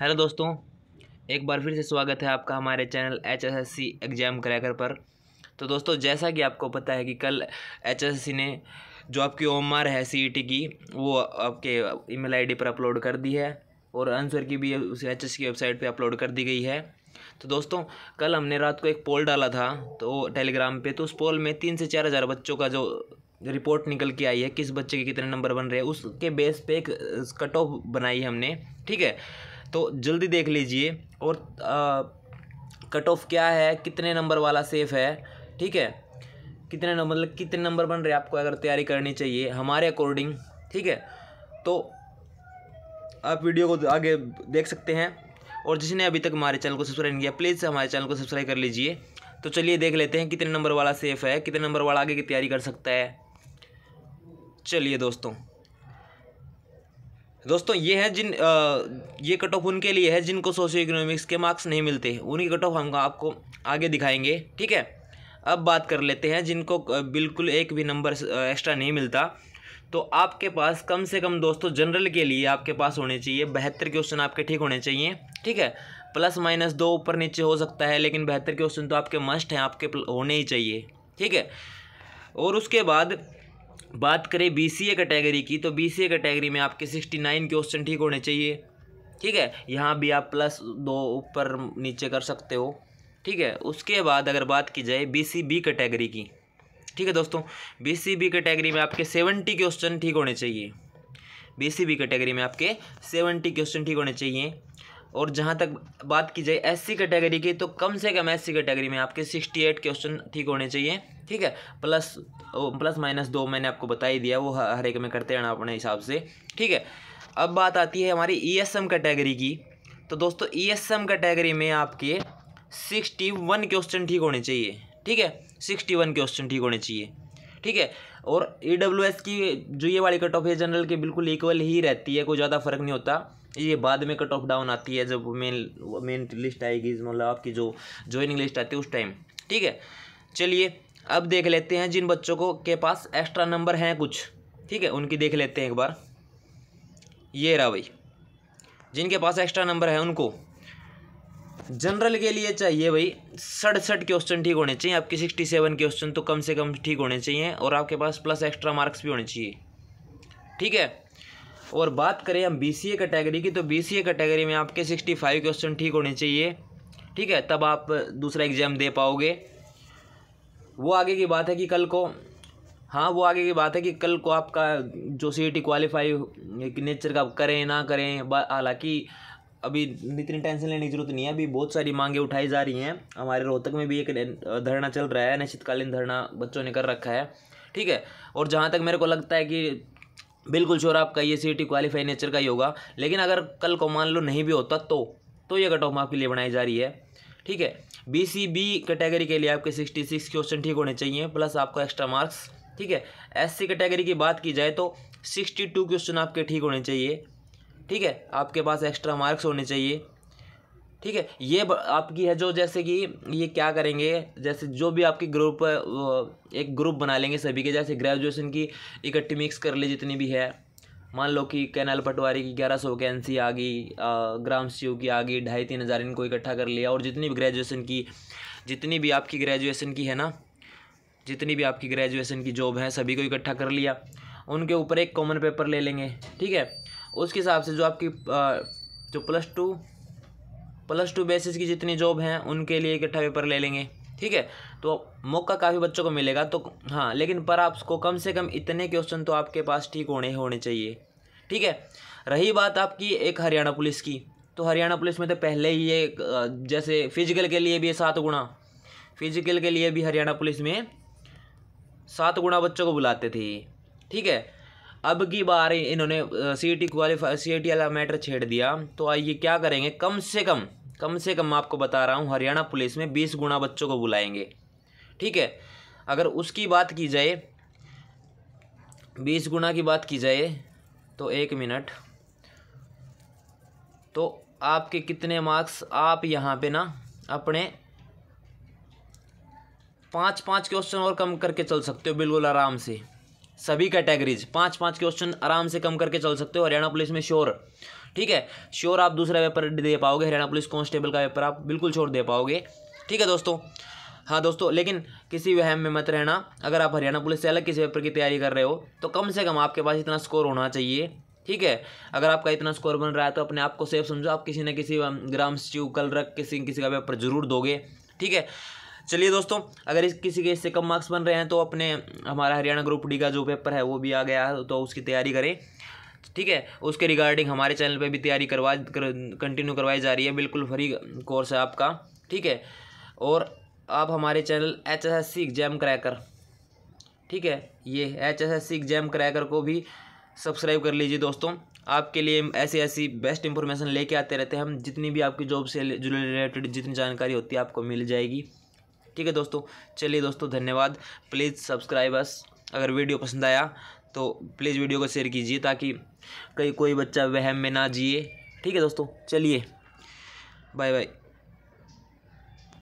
hello दोस्तों एक बार फिर से स्वागत है आपका हमारे channel H S S C exam cracker पर तो दोस्तों जैसा कि आपको पता है कि कल एच एस सी ने जो आपकी ओम है सी ई टी की वो आपके ईमेल आईडी पर अपलोड कर दी है और आंसर की भी उस एच एस की वेबसाइट पर अपलोड कर दी गई है तो दोस्तों कल हमने रात को एक पोल डाला था तो टेलीग्राम पर तो उस पोल में तीन से चार हज़ार बच्चों का जो रिपोर्ट निकल के आई है किस बच्चे के कितने नंबर बन रहे हैं उसके बेस पे एक कट ऑफ बनाई हमने ठीक है तो जल्दी देख लीजिए और कट ऑफ क्या है कितने नंबर वाला सेफ़ है ठीक है कितने नंबर मतलब कितने नंबर बन रहे हैं आपको अगर तैयारी करनी चाहिए हमारे अकॉर्डिंग ठीक है तो आप वीडियो को आगे देख सकते हैं और जिसने अभी तक हमारे चैनल को सब्सक्राइब नहीं किया प्लीज़ हमारे चैनल को सब्सक्राइब कर लीजिए तो चलिए देख लेते हैं कितने नंबर वाला सेफ़ है कितने नंबर वाला आगे की तैयारी कर सकता है चलिए दोस्तों दोस्तों ये है जिन आ, ये कट ऑफ उनके लिए है जिनको सोशियो इकोनॉमिक्स के मार्क्स नहीं मिलते उनकी कट ऑफ हम आपको आगे दिखाएंगे ठीक है अब बात कर लेते हैं जिनको बिल्कुल एक भी नंबर एक्स्ट्रा नहीं मिलता तो आपके पास कम से कम दोस्तों जनरल के लिए आपके पास होने चाहिए बेहतर क्वेश्चन आपके ठीक होने चाहिए ठीक है प्लस माइनस दो ऊपर नीचे हो सकता है लेकिन बेहतर क्वेश्चन तो आपके मस्ट हैं आपके होने ही चाहिए ठीक है और उसके बाद बात करें बी सी ए कैटेगरी की तो बी सी ए कैटेगरी में आपके सिक्सटी नाइन क्वेश्चन ठीक होने चाहिए ठीक है यहाँ भी आप प्लस दो ऊपर नीचे कर सकते हो ठीक है उसके बाद अगर बात की जाए बी सी बी कैटेगरी की ठीक है दोस्तों बी सी बी कैटेगरी में आपके सेवेंटी क्वेश्चन ठीक होने चाहिए बी सी बी कैटेगरी में आपके सेवेंटी क्वेश्चन ठीक होने चाहिए और जहाँ तक बात की जाए एस कैटेगरी की तो कम से कम एस कैटेगरी में आपके सिक्सटी एट क्वेश्चन ठीक होने चाहिए ठीक है प्लस प्लस माइनस दो मैंने आपको बता ही दिया वो हर एक में करते हैं अपने हिसाब से ठीक है अब बात आती है हमारी ई एस एम कैटेगरी की तो दोस्तों ई एस एम कैटेगरी में आपके सिक्सटी वन क्वेश्चन ठीक होने चाहिए ठीक है सिक्सटी वन क्वेश्चन ठीक होने चाहिए ठीक है और ई डब्ल्यू एस की जो ये वाली कट ऑफ है जनरल के बिल्कुल इक्वल ही रहती है कोई ज़्यादा फर्क नहीं होता ये बाद में कट ऑफ डाउन आती है जब मेन मेन लिस्ट आएगी मतलब आपकी जो ज्वाइनिंग लिस्ट आती है उस टाइम ठीक है चलिए अब देख लेते हैं जिन बच्चों को के पास एक्स्ट्रा नंबर हैं कुछ ठीक है उनकी देख लेते हैं एक बार ये रहा भाई जिनके पास एक्स्ट्रा नंबर है उनको जनरल के लिए चाहिए भाई सड़सठ क्वेश्चन ठीक होने चाहिए आपके सिक्सटी सेवन क्वेश्चन तो कम से कम ठीक होने चाहिए और आपके पास प्लस एक्स्ट्रा मार्क्स भी होने चाहिए ठीक है और बात करें हम बी सी ए कैटेगरी की तो बी सी ए कैटेगरी में आपके सिक्सटी फाइव क्वेश्चन ठीक होने चाहिए ठीक है तब आप दूसरा एग्ज़ाम दे पाओगे वो आगे की बात है कि कल को हाँ वो आगे की बात है कि कल को आपका जो सी टी क्वालिफाई नेचर का करें ना करें हालांकि अभी इतनी टेंशन लेने की जरूरत नहीं है अभी बहुत सारी मांगे उठाई जा रही हैं हमारे रोहतक में भी एक धरना चल रहा है निश्चितकालीन धरना बच्चों ने कर रखा है ठीक है और जहाँ तक मेरे को लगता है कि बिल्कुल श्योर आपका ये सी टी क्वालिफाई नेचर का ही होगा लेकिन अगर कल को मान लो नहीं भी होता तो तो ये कट ऑफ आपके लिए बनाई जा रही है ठीक है बी सी बी कैटेगरी के लिए आपके सिक्सटी सिक्स क्वेश्चन ठीक होने चाहिए प्लस आपका एक्स्ट्रा मार्क्स ठीक है एस सी कैटेगरी की बात की जाए तो सिक्सटी टू क्वेश्चन आपके ठीक होने चाहिए ठीक है आपके पास एक्स्ट्रा मार्क्स होने चाहिए ठीक है ये आपकी है जो जैसे कि ये क्या करेंगे जैसे जो भी आपकी ग्रुप एक ग्रुप बना लेंगे सभी के जैसे ग्रेजुएशन की इकट्ठी मिक्स कर ले जितनी भी है मान लो कि कैनाल पटवारी की ग्यारह सौ सी आ गई ग्राम सी की आ गई ढाई तीन हज़ार इनको इकट्ठा कर लिया और जितनी भी ग्रेजुएशन की जितनी भी आपकी ग्रेजुएशन की है ना जितनी भी आपकी ग्रेजुएशन की जॉब है सभी को इकट्ठा कर लिया उनके ऊपर एक कॉमन पेपर ले लेंगे ठीक है उसके हिसाब से जो आपकी जो plus two plus two basis की जितनी जॉब हैं उनके लिए इकट्ठा पेपर ले लेंगे ठीक है तो मौका काफ़ी बच्चों को मिलेगा तो हाँ लेकिन पर आपको कम से कम इतने क्वेश्चन तो आपके पास ठीक होने होने चाहिए ठीक है रही बात आपकी एक हरियाणा पुलिस की तो हरियाणा पुलिस में तो पहले ही ये जैसे फिजिकल के लिए भी सात गुणा फिजिकल के लिए भी हरियाणा पुलिस में सात गुणा बच्चों को बुलाते थे ठीक है अब की बार इन्होंने C E T qualify C E T वाला मैटर छेड़ दिया तो आइए क्या करेंगे कम से कम कम से कम आपको बता रहा हूँ हरियाणा पुलिस में बीस गुना बच्चों को बुलाएंगे ठीक है अगर उसकी बात की जाए बीस गुना की बात की जाए तो एक मिनट तो आपके कितने मार्क्स आप यहाँ पे ना अपने पाँच पाँच क्वेश्चन और कम करके चल सकते हो बिल्कुल आराम से सभी कैटेगरीज पाँच पाँच क्वेश्चन आराम से कम करके चल सकते हो हरियाणा पुलिस में श्योर ठीक है श्योर आप दूसरा पेपर दे पाओगे हरियाणा पुलिस कॉन्स्टेबल का पेपर आप बिल्कुल छोड़ दे पाओगे ठीक है दोस्तों हाँ दोस्तों लेकिन किसी वहम में मत रहना अगर आप हरियाणा पुलिस से अलग किसी पेपर की तैयारी कर रहे हो तो कम से कम आपके पास इतना स्कोर होना चाहिए ठीक है अगर आपका इतना स्कोर बन रहा है तो अपने आप को सेफ समझो आप किसी न किसी ग्राम स्ट्यू कल रख किसी किसी का पेपर जरूर दोगे ठीक है चलिए दोस्तों अगर इस किसी के इससे कम मार्क्स बन रहे हैं तो अपने हमारा हरियाणा ग्रुप डी का जो पेपर है वो भी आ गया है तो उसकी तैयारी करें ठीक है उसके रिगार्डिंग हमारे चैनल पे भी तैयारी करवा कर, कंटिन्यू करवाई जा रही है बिल्कुल फ्री कोर्स है आपका ठीक है और आप हमारे channel H S S C exam cracker ठीक है ये H S S C exam cracker को भी सब्सक्राइब कर लीजिए दोस्तों आपके लिए ऐसी ऐसी बेस्ट इंफॉर्मेशन लेके आते रहते हैं हम जितनी भी आपकी जॉब से रिलेटेड जितनी जानकारी होती है आपको मिल जाएगी ठीक है दोस्तों चलिए दोस्तों धन्यवाद प्लीज़ सब्सक्राइब अस अगर वीडियो पसंद आया तो प्लीज़ वीडियो को शेयर कीजिए ताकि कहीं कोई बच्चा वहम में ना जिए ठीक है दोस्तों चलिए बाय बाय